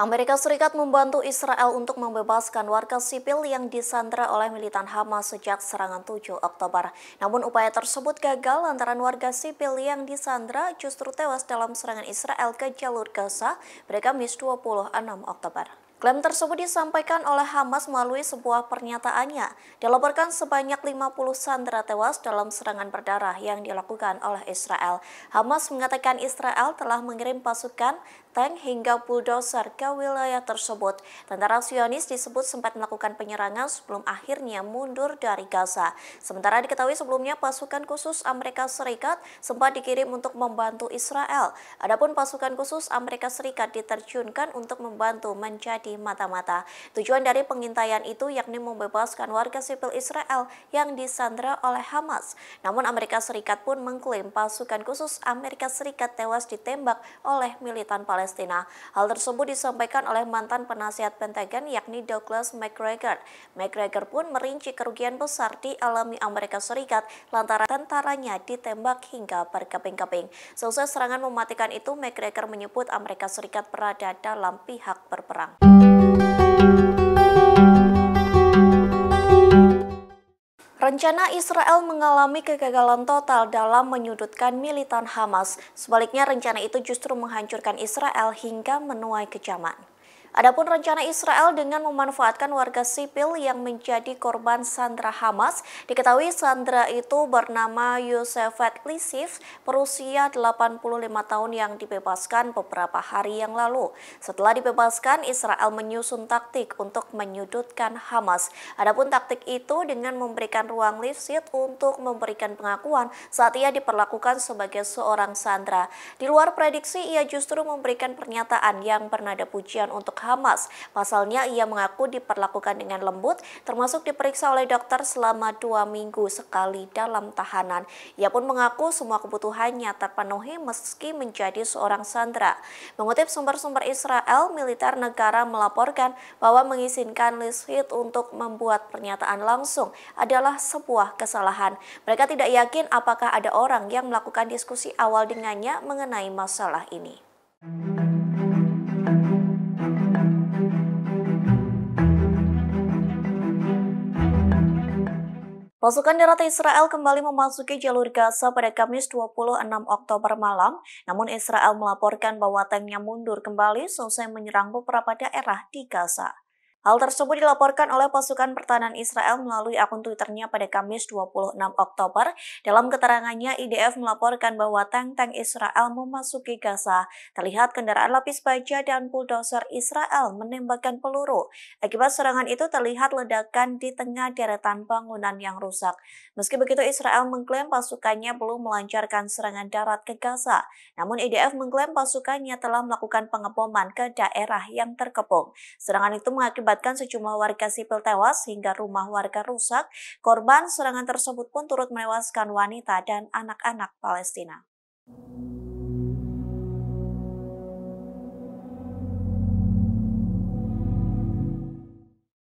Amerika Serikat membantu Israel untuk membebaskan warga sipil yang disandra oleh militan Hamas sejak serangan 7 Oktober. Namun upaya tersebut gagal lantaran warga sipil yang disandra justru tewas dalam serangan Israel ke jalur Gaza pada Kamis 26 Oktober. Klaim tersebut disampaikan oleh Hamas melalui sebuah pernyataannya. Dilaporkan sebanyak 50 sandera tewas dalam serangan berdarah yang dilakukan oleh Israel. Hamas mengatakan Israel telah mengirim pasukan, tank hingga bulldozer ke wilayah tersebut. Tentara Sionis disebut sempat melakukan penyerangan sebelum akhirnya mundur dari Gaza. Sementara diketahui sebelumnya pasukan khusus Amerika Serikat sempat dikirim untuk membantu Israel. Adapun pasukan khusus Amerika Serikat diterjunkan untuk membantu menjadi mata-mata. Tujuan dari pengintaian itu yakni membebaskan warga sipil Israel yang disandra oleh Hamas. Namun Amerika Serikat pun mengklaim pasukan khusus Amerika Serikat tewas ditembak oleh militan Palestina. Hal tersebut disampaikan oleh mantan penasihat Pentagon yakni Douglas McGregor. McGregor pun merinci kerugian besar di alami Amerika Serikat lantaran tentaranya ditembak hingga berkeping-keping. Selesai serangan mematikan itu, McGregor menyebut Amerika Serikat berada dalam pihak berperang. Rencana Israel mengalami kegagalan total dalam menyudutkan militan Hamas. Sebaliknya rencana itu justru menghancurkan Israel hingga menuai kecaman. Adapun rencana Israel dengan memanfaatkan warga sipil yang menjadi korban sandra Hamas, diketahui sandra itu bernama Yosef Lisif, berusia 85 tahun yang dibebaskan beberapa hari yang lalu. Setelah dibebaskan, Israel menyusun taktik untuk menyudutkan Hamas. Adapun taktik itu dengan memberikan ruang Lisif untuk memberikan pengakuan saat ia diperlakukan sebagai seorang sandra. Di luar prediksi, ia justru memberikan pernyataan yang bernada pujian untuk Hamas. Pasalnya ia mengaku diperlakukan dengan lembut termasuk diperiksa oleh dokter selama dua minggu sekali dalam tahanan. Ia pun mengaku semua kebutuhannya terpenuhi meski menjadi seorang sandera. Mengutip sumber-sumber Israel, militer negara melaporkan bahwa mengizinkan Lishit untuk membuat pernyataan langsung adalah sebuah kesalahan. Mereka tidak yakin apakah ada orang yang melakukan diskusi awal dengannya mengenai masalah ini. Pasukan darat Israel kembali memasuki jalur Gaza pada Kamis 26 Oktober malam, namun Israel melaporkan bahwa tanknya mundur kembali selesai menyerang beberapa daerah di Gaza. Hal tersebut dilaporkan oleh pasukan pertahanan Israel melalui akun Twitternya pada Kamis 26 Oktober. Dalam keterangannya, IDF melaporkan bahwa tank-tank Israel memasuki Gaza. Terlihat kendaraan lapis baja dan bulldozer Israel menembakkan peluru. Akibat serangan itu terlihat ledakan di tengah deretan bangunan yang rusak. Meski begitu, Israel mengklaim pasukannya belum melancarkan serangan darat ke Gaza. Namun IDF mengklaim pasukannya telah melakukan pengeboman ke daerah yang terkepung. Serangan itu mengakibatkan mengakibatkan sejumlah warga sipil tewas hingga rumah warga rusak, korban serangan tersebut pun turut menewaskan wanita dan anak-anak Palestina.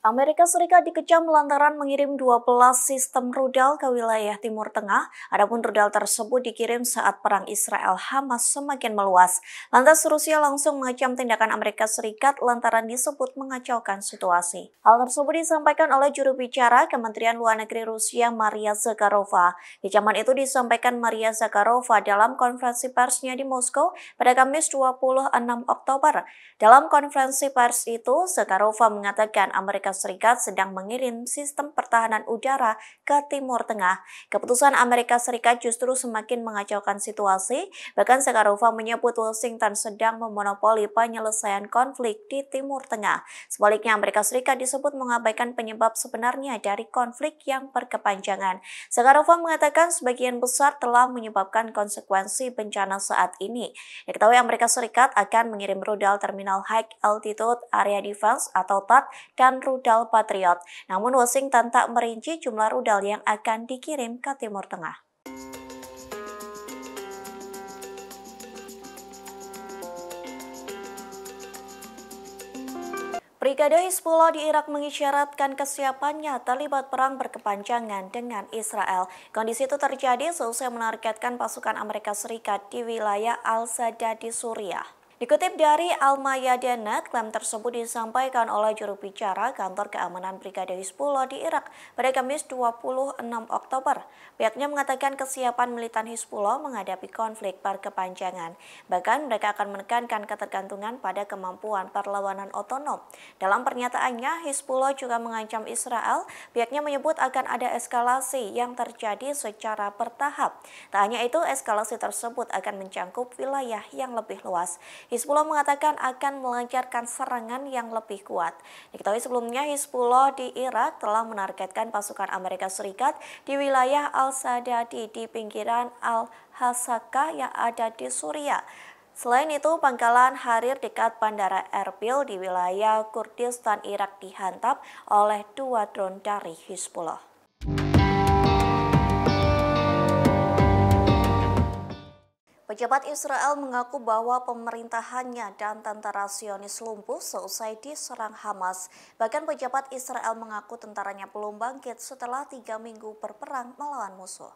Amerika Serikat dikecam lantaran mengirim 12 sistem rudal ke wilayah Timur Tengah, adapun rudal tersebut dikirim saat perang Israel Hamas semakin meluas. Lantas Rusia langsung mengecam tindakan Amerika Serikat lantaran disebut mengacaukan situasi. Hal tersebut disampaikan oleh juru bicara Kementerian Luar Negeri Rusia Maria Zakharova. Kecaman itu disampaikan Maria Zakharova dalam konferensi persnya di Moskow pada Kamis 26 Oktober. Dalam konferensi pers itu, Zakharova mengatakan Amerika Amerika Serikat sedang mengirim sistem pertahanan udara ke Timur Tengah. Keputusan Amerika Serikat justru semakin mengacaukan situasi, bahkan Sekarova menyebut Washington sedang memonopoli penyelesaian konflik di Timur Tengah. Sebaliknya, Amerika Serikat disebut mengabaikan penyebab sebenarnya dari konflik yang berkepanjangan. Sekarova mengatakan sebagian besar telah menyebabkan konsekuensi bencana saat ini. Diketahui Amerika Serikat akan mengirim rudal terminal High Altitude Area Defense atau TAT dan rudal rudal Patriot. Namun Washington tak merinci jumlah rudal yang akan dikirim ke Timur Tengah. Brigade Hizbullah di Irak mengisyaratkan kesiapannya terlibat perang berkepanjangan dengan Israel. Kondisi itu terjadi seusai menargetkan pasukan Amerika Serikat di wilayah al sadda di Suriah. Dikutip dari Almayadena, klaim tersebut disampaikan oleh juru bicara Kantor Keamanan Brigade Hizbullah di Irak pada Kamis 26 Oktober. Pihaknya mengatakan kesiapan militan Hizbullah menghadapi konflik berkepanjangan. Bahkan mereka akan menekankan ketergantungan pada kemampuan perlawanan otonom. Dalam pernyataannya, Hizbullah juga mengancam Israel. Pihaknya menyebut akan ada eskalasi yang terjadi secara bertahap. Tak hanya itu, eskalasi tersebut akan mencangkup wilayah yang lebih luas. Hizbullah mengatakan akan melancarkan serangan yang lebih kuat. Diketahui sebelumnya Hizbullah di Irak telah menargetkan pasukan Amerika Serikat di wilayah Al-Sadadi di pinggiran Al-Hasaka yang ada di Suriah. Selain itu, pangkalan Harir dekat Bandara Erbil di wilayah Kurdistan Irak dihantam oleh dua drone dari Hizbullah. Pejabat Israel mengaku bahwa pemerintahannya dan tentara Sionis lumpuh seusai diserang Hamas. Bahkan pejabat Israel mengaku tentaranya belum bangkit setelah tiga minggu berperang melawan musuh.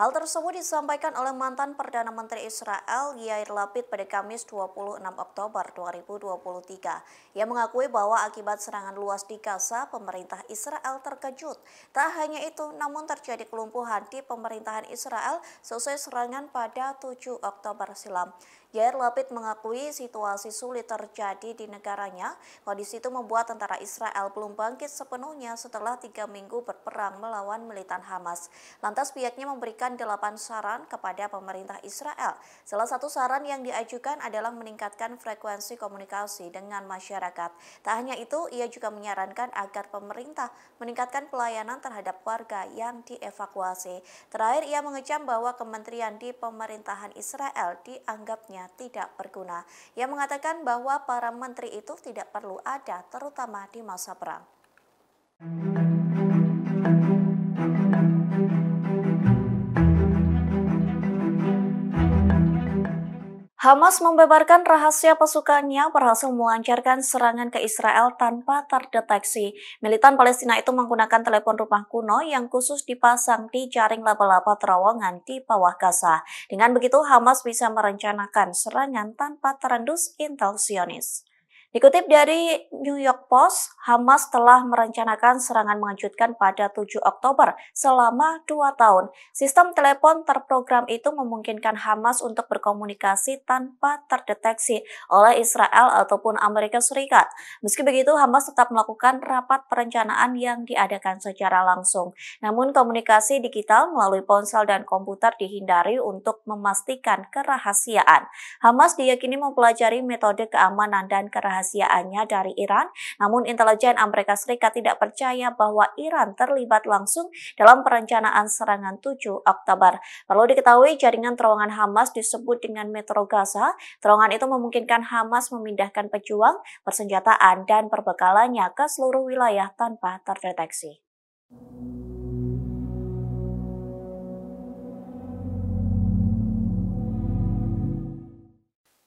Hal tersebut disampaikan oleh mantan Perdana Menteri Israel Yair Lapid pada Kamis 26 Oktober 2023. Ia mengakui bahwa akibat serangan luas di Gaza, pemerintah Israel terkejut. Tak hanya itu, namun terjadi kelumpuhan di pemerintahan Israel sesuai serangan pada 7 Oktober silam. Yair Lapid mengakui situasi sulit terjadi di negaranya. Kondisi itu membuat tentara Israel belum bangkit sepenuhnya setelah tiga minggu berperang melawan militan Hamas. Lantas pihaknya memberikan delapan saran kepada pemerintah Israel. Salah satu saran yang diajukan adalah meningkatkan frekuensi komunikasi dengan masyarakat. Tak hanya itu, ia juga menyarankan agar pemerintah meningkatkan pelayanan terhadap warga yang dievakuasi. Terakhir, ia mengecam bahwa kementerian di pemerintahan Israel dianggapnya sebenarnya tidak berguna. Ia mengatakan bahwa para menteri itu tidak perlu ada terutama di masa perang. Hamas membebarkan rahasia pasukannya berhasil melancarkan serangan ke Israel tanpa terdeteksi. Militan Palestina itu menggunakan telepon rumah kuno yang khusus dipasang di jaring laba-laba terowongan di bawah Gaza. Dengan begitu, Hamas bisa merencanakan serangan tanpa terendus intel Zionis. Dikutip dari New York Post, Hamas telah merencanakan serangan mengejutkan pada 7 Oktober selama dua tahun. Sistem telepon terprogram itu memungkinkan Hamas untuk berkomunikasi tanpa terdeteksi oleh Israel ataupun Amerika Serikat. Meski begitu, Hamas tetap melakukan rapat perencanaan yang diadakan secara langsung. Namun komunikasi digital melalui ponsel dan komputer dihindari untuk memastikan kerahasiaan. Hamas diyakini mempelajari metode keamanan dan kerahasiaan kerahasiaannya dari Iran. Namun intelijen Amerika Serikat tidak percaya bahwa Iran terlibat langsung dalam perencanaan serangan 7 Oktober. Perlu diketahui jaringan terowongan Hamas disebut dengan Metro Gaza. Terowongan itu memungkinkan Hamas memindahkan pejuang, persenjataan, dan perbekalannya ke seluruh wilayah tanpa terdeteksi.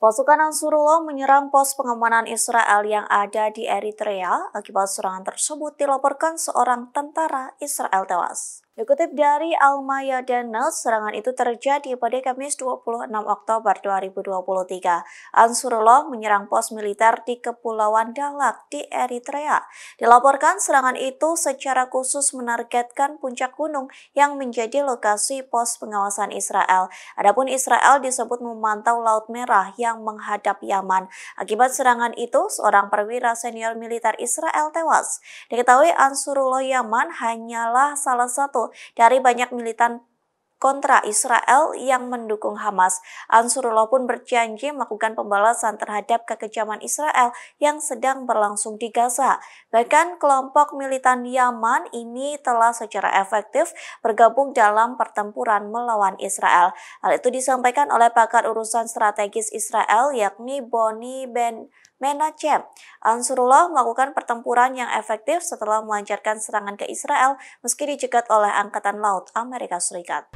Pasukan Ansarullah menyerang pos pengamanan Israel yang ada di Eritrea. Akibat serangan tersebut dilaporkan seorang tentara Israel tewas. Dikutip dari Almaya mayadana serangan itu terjadi pada Kamis 26 Oktober 2023. Ansurullah menyerang pos militer di Kepulauan Dalak di Eritrea. Dilaporkan serangan itu secara khusus menargetkan puncak gunung yang menjadi lokasi pos pengawasan Israel. Adapun Israel disebut memantau Laut Merah yang menghadap Yaman. Akibat serangan itu, seorang perwira senior militer Israel tewas. Diketahui Ansurullah Yaman hanyalah salah satu dari banyak militan kontra Israel yang mendukung Hamas. Ansurullah pun berjanji melakukan pembalasan terhadap kekejaman Israel yang sedang berlangsung di Gaza. Bahkan kelompok militan Yaman ini telah secara efektif bergabung dalam pertempuran melawan Israel. Hal itu disampaikan oleh pakar urusan strategis Israel yakni Boni Ben Menachem. Ansurullah melakukan pertempuran yang efektif setelah melancarkan serangan ke Israel meski dicegat oleh Angkatan Laut Amerika Serikat.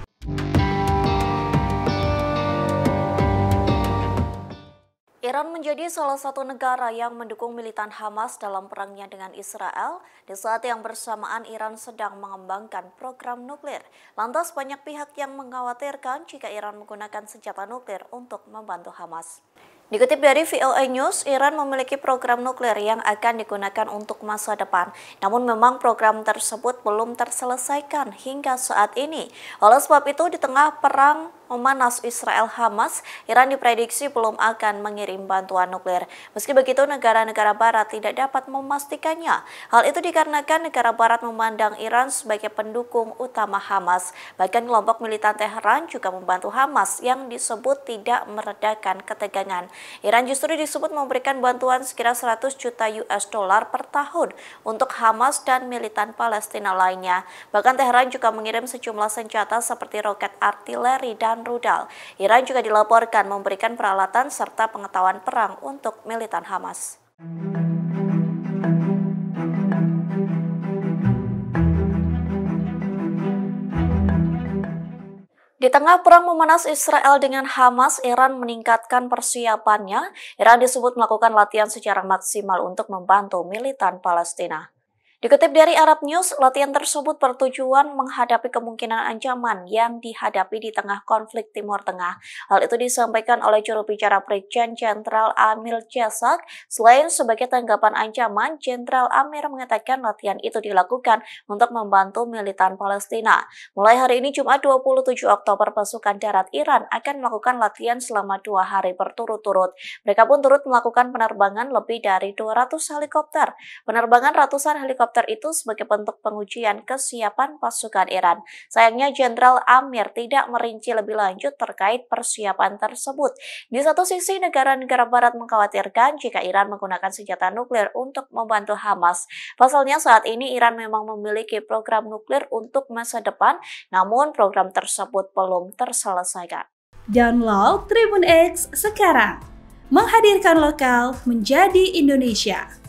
Iran menjadi salah satu negara yang mendukung militan Hamas dalam perangnya dengan Israel, di saat yang bersamaan Iran sedang mengembangkan program nuklir. Lantas banyak pihak yang mengkhawatirkan jika Iran menggunakan senjata nuklir untuk membantu Hamas. Dikutip dari VOA News, Iran memiliki program nuklir yang akan digunakan untuk masa depan. Namun memang program tersebut belum terselesaikan hingga saat ini. Oleh sebab itu, di tengah perang memanas Israel Hamas, Iran diprediksi belum akan mengirim bantuan nuklir. Meski begitu, negara-negara barat tidak dapat memastikannya. Hal itu dikarenakan negara barat memandang Iran sebagai pendukung utama Hamas. Bahkan kelompok militan Teheran juga membantu Hamas yang disebut tidak meredakan ketegangan. Iran justru disebut memberikan bantuan sekitar 100 juta US dollar per tahun untuk Hamas dan militan Palestina lainnya. Bahkan Teheran juga mengirim sejumlah senjata seperti roket artileri dan Iran rudal. Iran juga dilaporkan memberikan peralatan serta pengetahuan perang untuk militan Hamas. Di tengah perang memanas Israel dengan Hamas, Iran meningkatkan persiapannya. Iran disebut melakukan latihan secara maksimal untuk membantu militan Palestina. Dikutip dari Arab News, latihan tersebut bertujuan menghadapi kemungkinan ancaman yang dihadapi di tengah konflik Timur Tengah. Hal itu disampaikan oleh juru bicara Brigjen Jenderal Amir Jasak. Selain sebagai tanggapan ancaman, Jenderal Amir mengatakan latihan itu dilakukan untuk membantu militan Palestina. Mulai hari ini Jumat 27 Oktober, pasukan darat Iran akan melakukan latihan selama dua hari berturut-turut. Mereka pun turut melakukan penerbangan lebih dari 200 helikopter. Penerbangan ratusan helikopter helikopter itu sebagai bentuk pengujian kesiapan pasukan Iran. Sayangnya Jenderal Amir tidak merinci lebih lanjut terkait persiapan tersebut. Di satu sisi, negara-negara barat mengkhawatirkan jika Iran menggunakan senjata nuklir untuk membantu Hamas. Pasalnya saat ini Iran memang memiliki program nuklir untuk masa depan, namun program tersebut belum terselesaikan. Download Tribun X sekarang. Menghadirkan lokal menjadi Indonesia.